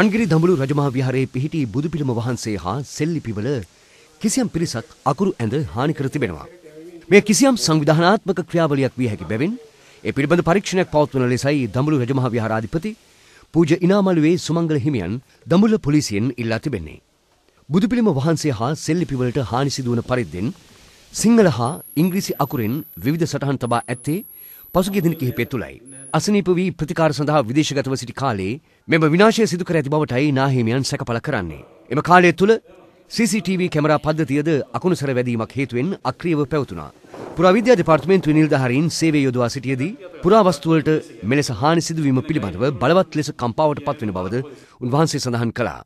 රන්ගිරි දඹුළු රජමහා විහාරයේ පිහිටි බුදුපිළිම වහන්සේ හා සෙල්ලිපිවල කිසියම් පිරිසක් අකුරු ඇඳ හානි කර තිබෙනවා. මේ කිසියම් සංවිධානාත්මක ක්‍රියාවලියක් විය හැකි බැවින් ඒ පිළිබඳ පරීක්ෂණයක් පවත්වන ලෙසයි දඹුළු රජමහා විහාරාධිපති පූජ්‍ය ඉනාමලුවේ සුමංගල හිමියන් දඹුල්ල පොලිසියෙන් ඉල්ලා තිබෙන්නේ. බුදුපිළිම වහන්සේ හා සෙල්ලිපිවලට හානි සිදුවන පරිද්දෙන් සිංහල හා ඉංග්‍රීසි අකුරෙන් විවිධ සටහන් තබා ඇත්තේ පසුගිය දින කිහිපය තුලයි. අසනීප වී ප්‍රතිකාර සඳහා විදේශගතව සිටි කාලේ මෙම විනාශය සිදු කර ඇති බවටයි නාහිමියන් සැකපල කරන්නේ. එම කාලය තුළ CCTV කැමරා පද්ධතියද අකුණුසර වැදීමක් හේතුවෙන් අක්‍රියව පැවතුනා. පුරාවිද්‍යා දෙපාර්තමේන්තුවේ නිලධාරීන් සේවය යොදවා සිටියේදී පුරාවස්තුවලට මෙලෙස හානි සිදුවීම පිළිබඳව බලවත් ලෙස කම්පාවට පත්වෙන බවද උන්වහන්සේ සඳහන් කළා.